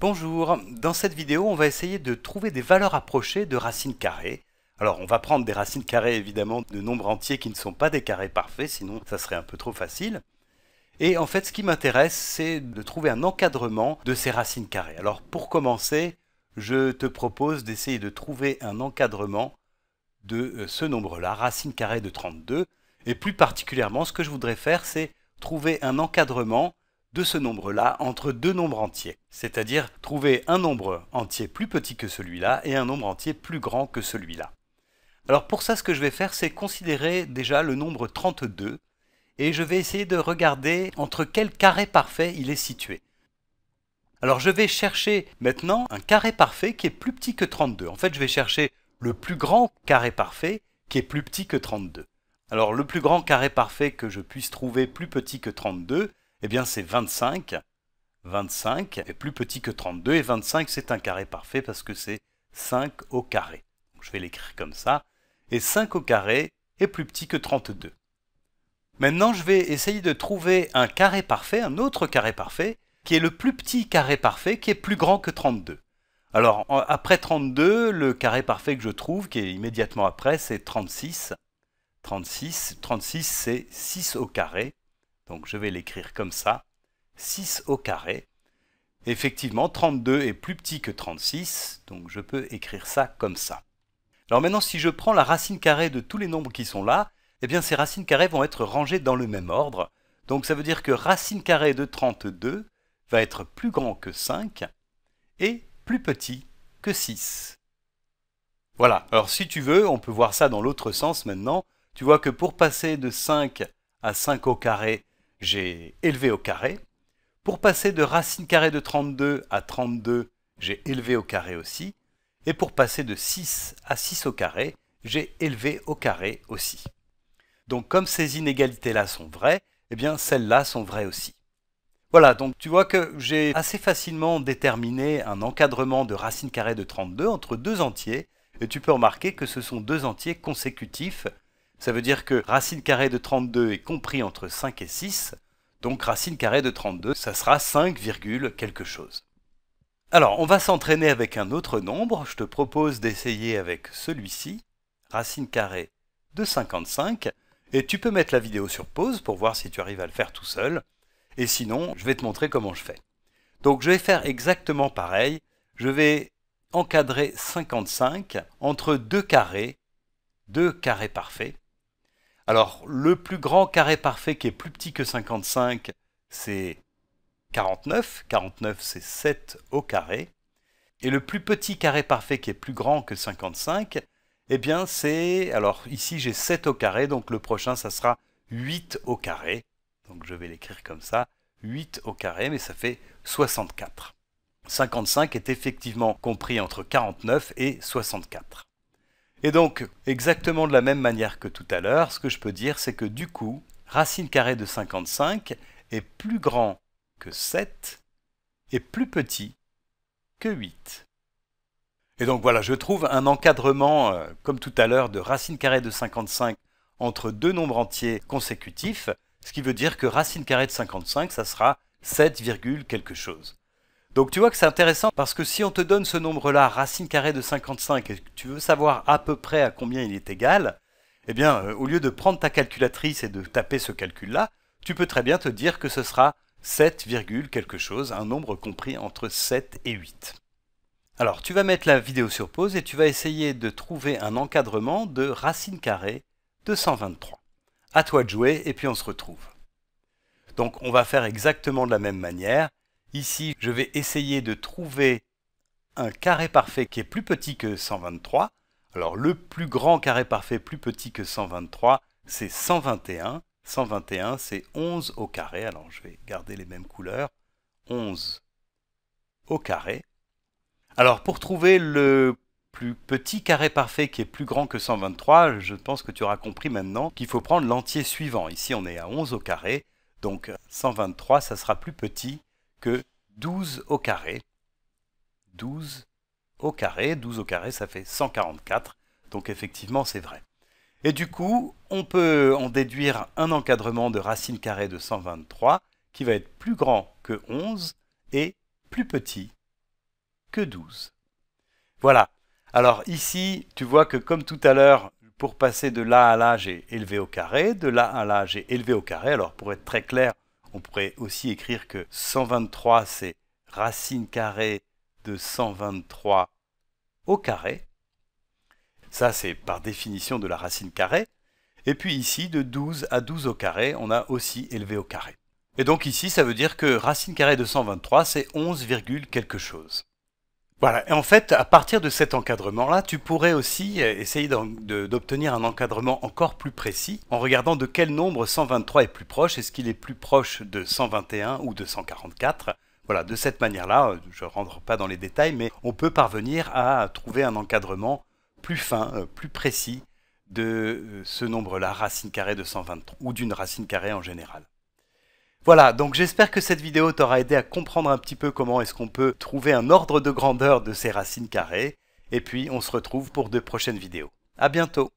Bonjour, dans cette vidéo on va essayer de trouver des valeurs approchées de racines carrées. Alors on va prendre des racines carrées évidemment de nombres entiers qui ne sont pas des carrés parfaits, sinon ça serait un peu trop facile. Et en fait ce qui m'intéresse c'est de trouver un encadrement de ces racines carrées. Alors pour commencer, je te propose d'essayer de trouver un encadrement de euh, ce nombre-là, racine carrée de 32. Et plus particulièrement ce que je voudrais faire c'est trouver un encadrement de ce nombre-là entre deux nombres entiers. C'est-à-dire trouver un nombre entier plus petit que celui-là et un nombre entier plus grand que celui-là. Alors pour ça, ce que je vais faire, c'est considérer déjà le nombre 32 et je vais essayer de regarder entre quel carré parfait il est situé. Alors je vais chercher maintenant un carré parfait qui est plus petit que 32. En fait, je vais chercher le plus grand carré parfait qui est plus petit que 32. Alors le plus grand carré parfait que je puisse trouver plus petit que 32, eh bien, c'est 25. 25 est plus petit que 32 et 25 c'est un carré parfait parce que c'est 5 au carré. je vais l'écrire comme ça. Et 5 au carré est plus petit que 32. Maintenant je vais essayer de trouver un carré parfait, un autre carré parfait, qui est le plus petit carré parfait qui est plus grand que 32. Alors après 32, le carré parfait que je trouve, qui est immédiatement après, c'est 36. 36, 36 c'est 6 au carré. Donc je vais l'écrire comme ça, 6 au carré. Effectivement, 32 est plus petit que 36, donc je peux écrire ça comme ça. Alors maintenant, si je prends la racine carrée de tous les nombres qui sont là, eh bien ces racines carrées vont être rangées dans le même ordre. Donc ça veut dire que racine carrée de 32 va être plus grand que 5 et plus petit que 6. Voilà, alors si tu veux, on peut voir ça dans l'autre sens maintenant. Tu vois que pour passer de 5 à 5 au carré, j'ai élevé au carré. Pour passer de racine carrée de 32 à 32, j'ai élevé au carré aussi. Et pour passer de 6 à 6 au carré, j'ai élevé au carré aussi. Donc comme ces inégalités-là sont vraies, eh bien celles-là sont vraies aussi. Voilà, donc tu vois que j'ai assez facilement déterminé un encadrement de racine carrée de 32 entre deux entiers, et tu peux remarquer que ce sont deux entiers consécutifs, ça veut dire que racine carrée de 32 est compris entre 5 et 6, donc racine carrée de 32, ça sera 5, quelque chose. Alors, on va s'entraîner avec un autre nombre. Je te propose d'essayer avec celui-ci, racine carrée de 55. Et tu peux mettre la vidéo sur pause pour voir si tu arrives à le faire tout seul. Et sinon, je vais te montrer comment je fais. Donc, je vais faire exactement pareil. Je vais encadrer 55 entre deux carrés, deux carrés parfaits. Alors, le plus grand carré parfait qui est plus petit que 55, c'est 49. 49, c'est 7 au carré. Et le plus petit carré parfait qui est plus grand que 55, eh bien c'est... Alors ici j'ai 7 au carré, donc le prochain ça sera 8 au carré. Donc je vais l'écrire comme ça, 8 au carré, mais ça fait 64. 55 est effectivement compris entre 49 et 64. Et donc, exactement de la même manière que tout à l'heure, ce que je peux dire, c'est que du coup, racine carrée de 55 est plus grand que 7 et plus petit que 8. Et donc voilà, je trouve un encadrement, euh, comme tout à l'heure, de racine carrée de 55 entre deux nombres entiers consécutifs, ce qui veut dire que racine carrée de 55, ça sera 7, quelque chose. Donc tu vois que c'est intéressant parce que si on te donne ce nombre-là, racine carrée de 55, et que tu veux savoir à peu près à combien il est égal, eh bien, euh, au lieu de prendre ta calculatrice et de taper ce calcul-là, tu peux très bien te dire que ce sera 7, quelque chose, un nombre compris entre 7 et 8. Alors, tu vas mettre la vidéo sur pause et tu vas essayer de trouver un encadrement de racine carrée de 123. À toi de jouer et puis on se retrouve. Donc, on va faire exactement de la même manière. Ici, je vais essayer de trouver un carré parfait qui est plus petit que 123. Alors le plus grand carré parfait plus petit que 123, c'est 121. 121, c'est 11 au carré. Alors je vais garder les mêmes couleurs. 11 au carré. Alors pour trouver le plus petit carré parfait qui est plus grand que 123, je pense que tu auras compris maintenant qu'il faut prendre l'entier suivant. Ici on est à 11 au carré, donc 123 ça sera plus petit que 12 au carré. 12 au carré, 12 au carré, ça fait 144. Donc effectivement, c'est vrai. Et du coup, on peut en déduire un encadrement de racine carrée de 123 qui va être plus grand que 11 et plus petit que 12. Voilà. Alors ici, tu vois que comme tout à l'heure, pour passer de là à là, j'ai élevé au carré, de là à là, j'ai élevé au carré. Alors pour être très clair, on pourrait aussi écrire que 123, c'est racine carrée de 123 au carré. Ça, c'est par définition de la racine carrée. Et puis ici, de 12 à 12 au carré, on a aussi élevé au carré. Et donc ici, ça veut dire que racine carrée de 123, c'est 11, quelque chose. Voilà, et en fait, à partir de cet encadrement-là, tu pourrais aussi euh, essayer d'obtenir un encadrement encore plus précis en regardant de quel nombre 123 est plus proche, est-ce qu'il est plus proche de 121 ou de 144 voilà, de cette manière-là, euh, je ne rentre pas dans les détails, mais on peut parvenir à trouver un encadrement plus fin, euh, plus précis de ce nombre-là, racine carrée de 123, ou d'une racine carrée en général. Voilà, donc j'espère que cette vidéo t'aura aidé à comprendre un petit peu comment est-ce qu'on peut trouver un ordre de grandeur de ces racines carrées, et puis on se retrouve pour de prochaines vidéos. A bientôt